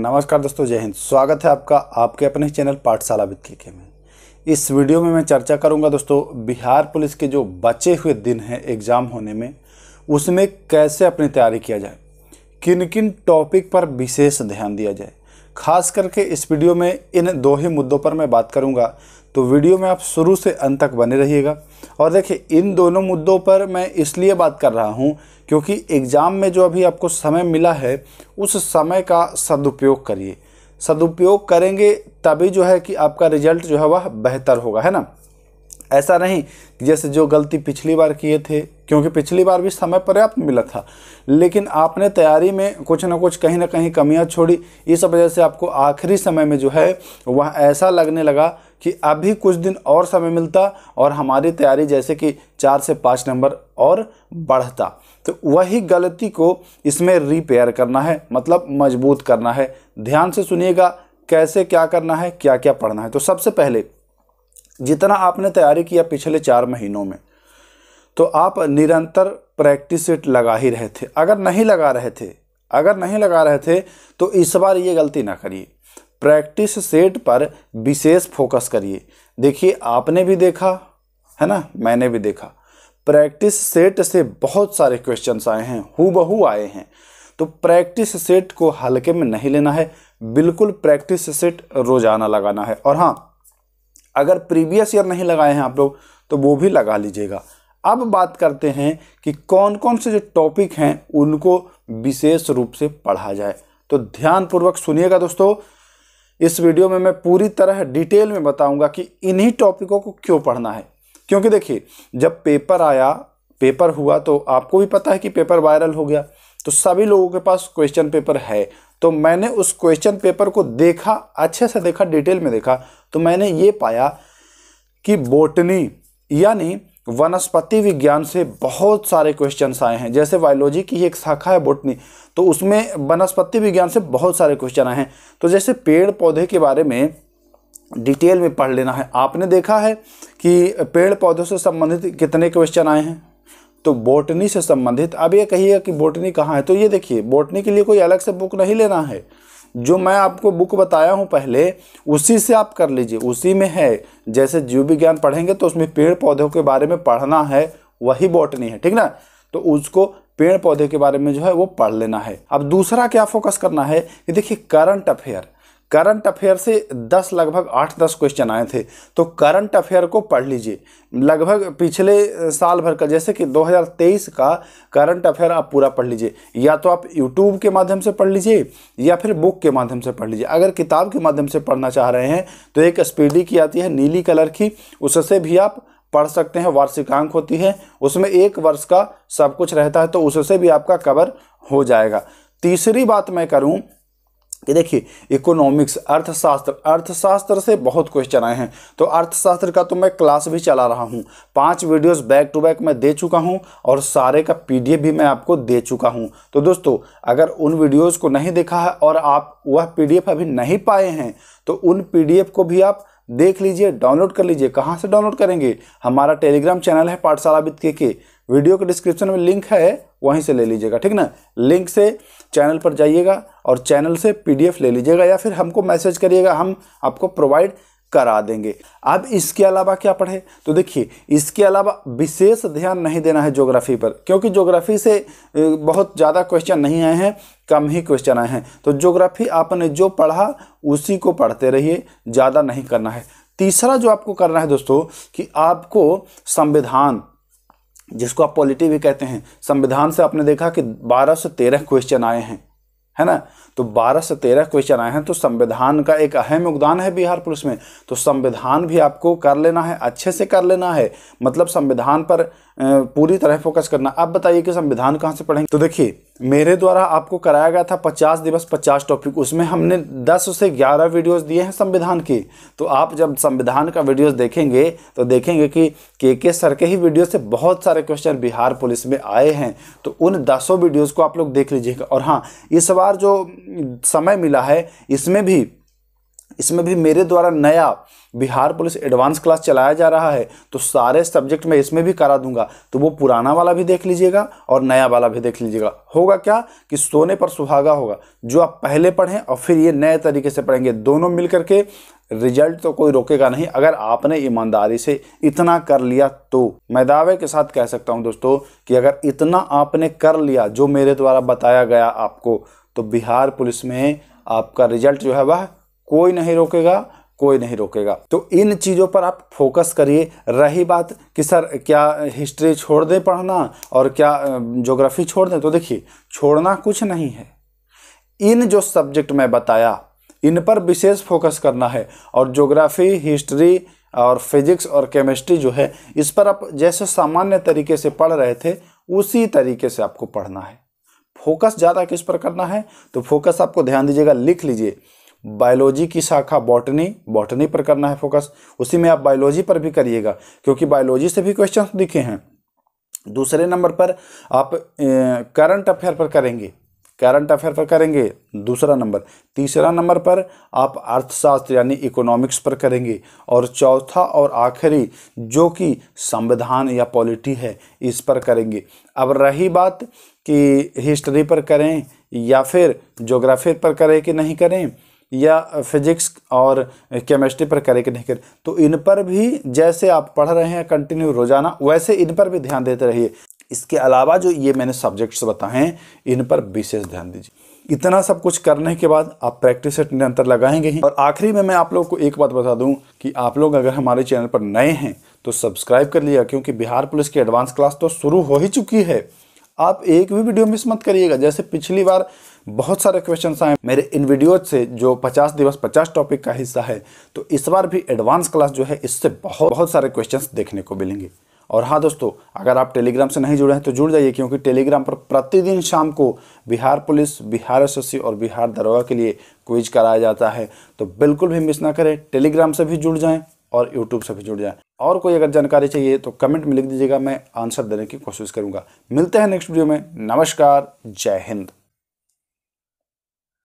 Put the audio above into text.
नमस्कार दोस्तों जय हिंद स्वागत है आपका आपके अपने चैनल पाठशाला वित्त के में इस वीडियो में मैं चर्चा करूंगा दोस्तों बिहार पुलिस के जो बचे हुए दिन हैं एग्ज़ाम होने में उसमें कैसे अपनी तैयारी किया जाए किन किन टॉपिक पर विशेष ध्यान दिया जाए खास करके इस वीडियो में इन दो ही मुद्दों पर मैं बात करूंगा तो वीडियो में आप शुरू से अंत तक बने रहिएगा और देखिए इन दोनों मुद्दों पर मैं इसलिए बात कर रहा हूँ क्योंकि एग्ज़ाम में जो अभी आपको समय मिला है उस समय का सदुपयोग करिए सदुपयोग करेंगे तभी जो है कि आपका रिजल्ट जो है वह बेहतर होगा है ना ऐसा नहीं जैसे जो गलती पिछली बार किए थे क्योंकि पिछली बार भी समय पर्याप्त मिला था लेकिन आपने तैयारी में कुछ ना कुछ कहीं ना कहीं कमियां छोड़ी इस वजह से आपको आखिरी समय में जो है वह ऐसा लगने लगा कि अभी कुछ दिन और समय मिलता और हमारी तैयारी जैसे कि चार से पाँच नंबर और बढ़ता तो वही गलती को इसमें रिपेयर करना है मतलब मजबूत करना है ध्यान से सुनिएगा कैसे क्या करना है क्या क्या पढ़ना है तो सबसे पहले जितना आपने तैयारी किया पिछले चार महीनों में तो आप निरंतर प्रैक्टिस सेट लगा ही रहे थे अगर नहीं लगा रहे थे अगर नहीं लगा रहे थे तो इस बार ये गलती ना करिए प्रैक्टिस सेट पर विशेष फोकस करिए देखिए आपने भी देखा है ना मैंने भी देखा प्रैक्टिस सेट से बहुत सारे क्वेश्चंस आए हैं हु बहू आए हैं तो प्रैक्टिस सेट को हल्के में नहीं लेना है बिल्कुल प्रैक्टिस सेट रोज़ाना लगाना है और हाँ अगर प्रीवियस ईयर नहीं लगाए हैं आप लोग तो वो भी लगा लीजिएगा अब बात करते हैं कि कौन कौन से जो टॉपिक हैं उनको विशेष रूप से पढ़ा जाए तो ध्यानपूर्वक सुनिएगा दोस्तों इस वीडियो में मैं पूरी तरह डिटेल में बताऊंगा कि इन्हीं टॉपिकों को क्यों पढ़ना है क्योंकि देखिए जब पेपर आया पेपर हुआ तो आपको भी पता है कि पेपर वायरल हो गया तो सभी लोगों के पास क्वेश्चन पेपर है तो मैंने उस क्वेश्चन पेपर को देखा अच्छे से देखा डिटेल में देखा तो मैंने ये पाया कि बोटनी यानी वनस्पति विज्ञान से बहुत सारे क्वेश्चन आए हैं जैसे बायोलॉजी की एक शाखा है बोटनी तो उसमें वनस्पति विज्ञान से बहुत सारे क्वेश्चन आए हैं तो जैसे पेड़ पौधे के बारे में डिटेल में पढ़ लेना है आपने देखा है कि पेड़ पौधों से संबंधित कितने क्वेश्चन आए हैं तो बोटनी से संबंधित अब ये कहिए कि बोटनी कहाँ है तो ये देखिए बोटनी के लिए कोई अलग से बुक नहीं लेना है जो मैं आपको बुक बताया हूँ पहले उसी से आप कर लीजिए उसी में है जैसे जीव विज्ञान पढ़ेंगे तो उसमें पेड़ पौधों के बारे में पढ़ना है वही बॉटनी है ठीक ना तो उसको पेड़ पौधे के बारे में जो है वो पढ़ लेना है अब दूसरा क्या फोकस करना है कि देखिए करंट अफेयर करंट अफेयर से दस लगभग आठ दस क्वेश्चन आए थे तो करंट अफेयर को पढ़ लीजिए लगभग पिछले साल भर का जैसे कि 2023 का करंट अफेयर आप पूरा पढ़ लीजिए या तो आप यूट्यूब के माध्यम से पढ़ लीजिए या फिर बुक के माध्यम से पढ़ लीजिए अगर किताब के माध्यम से पढ़ना चाह रहे हैं तो एक स्पीडी की आती है नीली कलर की उससे भी आप पढ़ सकते हैं वार्षिकांक होती है उसमें एक वर्ष का सब कुछ रहता है तो उससे भी आपका कवर हो जाएगा तीसरी बात मैं करूं कि देखिए इकोनॉमिक्स अर्थशास्त्र अर्थशास्त्र से बहुत क्वेश्चन आए हैं तो अर्थशास्त्र का तो मैं क्लास भी चला रहा हूँ पांच वीडियोस बैक टू बैक मैं दे चुका हूँ और सारे का पीडीएफ भी मैं आपको दे चुका हूँ तो दोस्तों अगर उन वीडियोस को नहीं देखा है और आप वह पीडीएफ अभी नहीं पाए हैं तो उन पी को भी आप देख लीजिए डाउनलोड कर लीजिए कहाँ से डाउनलोड करेंगे हमारा टेलीग्राम चैनल है पाठशाला विद के के वीडियो के डिस्क्रिप्शन में लिंक है वहीं से ले लीजिएगा ठीक ना लिंक से चैनल पर जाइएगा और चैनल से पीडीएफ ले लीजिएगा या फिर हमको मैसेज करिएगा हम आपको प्रोवाइड करा देंगे अब इसके अलावा क्या पढ़े तो देखिए इसके अलावा विशेष ध्यान नहीं देना है ज्योग्राफी पर क्योंकि ज्योग्राफी से बहुत ज़्यादा क्वेश्चन नहीं आए हैं कम ही क्वेश्चन आए हैं तो ज्योग्राफी आपने जो पढ़ा उसी को पढ़ते रहिए ज़्यादा नहीं करना है तीसरा जो आपको करना है दोस्तों कि आपको संविधान जिसको आप पॉलिटी भी कहते हैं संविधान से आपने देखा कि 12 से 13 क्वेश्चन आए हैं है ना तो 12 से 13 क्वेश्चन आए हैं तो संविधान का एक अहम योगदान है बिहार पुलिस में तो संविधान भी आपको कर लेना है अच्छे से कर लेना है मतलब संविधान पर पूरी तरह फोकस करना आप बताइए कि संविधान कहाँ से पढ़ेंगे तो देखिए मेरे द्वारा आपको कराया गया था पचास दिवस पचास टॉपिक उसमें हमने दस से ग्यारह वीडियोस दिए हैं संविधान के तो आप जब संविधान का वीडियोस देखेंगे तो देखेंगे कि के के सर के ही वीडियो से बहुत सारे क्वेश्चन बिहार पुलिस में आए हैं तो उन दसों वीडियोस को आप लोग देख लीजिएगा और हाँ इस बार जो समय मिला है इसमें भी इसमें भी मेरे द्वारा नया बिहार पुलिस एडवांस क्लास चलाया जा रहा है तो सारे सब्जेक्ट में इसमें भी करा दूंगा तो वो पुराना वाला भी देख लीजिएगा और नया वाला भी देख लीजिएगा होगा क्या कि सोने पर सुहागा होगा जो आप पहले पढ़ें और फिर ये नए तरीके से पढ़ेंगे दोनों मिल करके रिजल्ट तो कोई रोकेगा नहीं अगर आपने ईमानदारी से इतना कर लिया तो मैं दावे के साथ कह सकता हूं दोस्तों कि अगर इतना आपने कर लिया जो मेरे द्वारा बताया गया आपको तो बिहार पुलिस में आपका रिजल्ट जो है वह कोई नहीं रोकेगा कोई नहीं रोकेगा तो इन चीज़ों पर आप फोकस करिए रही बात कि सर क्या हिस्ट्री छोड़ दें पढ़ना और क्या जोग्राफी छोड़ दें तो देखिए छोड़ना कुछ नहीं है इन जो सब्जेक्ट मैं बताया इन पर विशेष फोकस करना है और ज्योग्राफी हिस्ट्री और फिजिक्स और केमिस्ट्री जो है इस पर आप जैसे सामान्य तरीके से पढ़ रहे थे उसी तरीके से आपको पढ़ना है फोकस ज़्यादा किस पर करना है तो फोकस आपको ध्यान दीजिएगा लिख लीजिए बायोलॉजी की शाखा बॉटनी बॉटनी पर करना है फोकस उसी में आप बायोलॉजी पर भी करिएगा क्योंकि बायोलॉजी से भी क्वेश्चन दिखे हैं दूसरे नंबर पर आप करंट अफेयर पर करेंगे करंट अफेयर पर करेंगे दूसरा नंबर तीसरा नंबर पर आप अर्थशास्त्र यानी इकोनॉमिक्स पर करेंगे और चौथा और आखिरी जो कि संविधान या पॉलिटी है इस पर करेंगे अब रही बात कि हिस्ट्री पर करें या फिर जोग्राफी पर करें कि नहीं करें या फिजिक्स और केमिस्ट्री पर करें कि नहीं करें तो इन पर भी जैसे आप पढ़ रहे हैं कंटिन्यू रोजाना वैसे इन पर भी ध्यान देते रहिए इसके अलावा जो ये मैंने सब्जेक्ट्स बताए हैं इन पर विशेष ध्यान दीजिए इतना सब कुछ करने के बाद आप प्रैक्टिस सेट निरंतर लगाएंगे ही और आखिरी में मैं आप लोगों को एक बात बता दूं कि आप लोग अगर हमारे चैनल पर नए हैं तो सब्सक्राइब कर लिया क्योंकि बिहार पुलिस की एडवांस क्लास तो शुरू हो ही चुकी है आप एक भी वीडियो मिस मत करिएगा जैसे पिछली बार बहुत सारे क्वेश्चन आए मेरे इन वीडियोज से जो 50 दिवस 50 टॉपिक का हिस्सा है तो इस बार भी एडवांस क्लास जो है इससे बहुत बहुत सारे क्वेश्चन देखने को मिलेंगे और हाँ दोस्तों अगर आप टेलीग्राम से नहीं जुड़े हैं तो जुड़ जाइए क्योंकि टेलीग्राम पर प्रतिदिन शाम को बिहार पुलिस बिहार एस और बिहार दरोगा के लिए क्विज कराया जाता है तो बिल्कुल भी मिस ना करें टेलीग्राम से भी जुड़ जाएँ और यूट्यूब से भी जुड़ जाएँ और कोई अगर जानकारी चाहिए तो कमेंट में लिख दीजिएगा मैं आंसर देने की कोशिश करूंगा मिलते हैं नेक्स्ट वीडियो में नमस्कार जय हिंद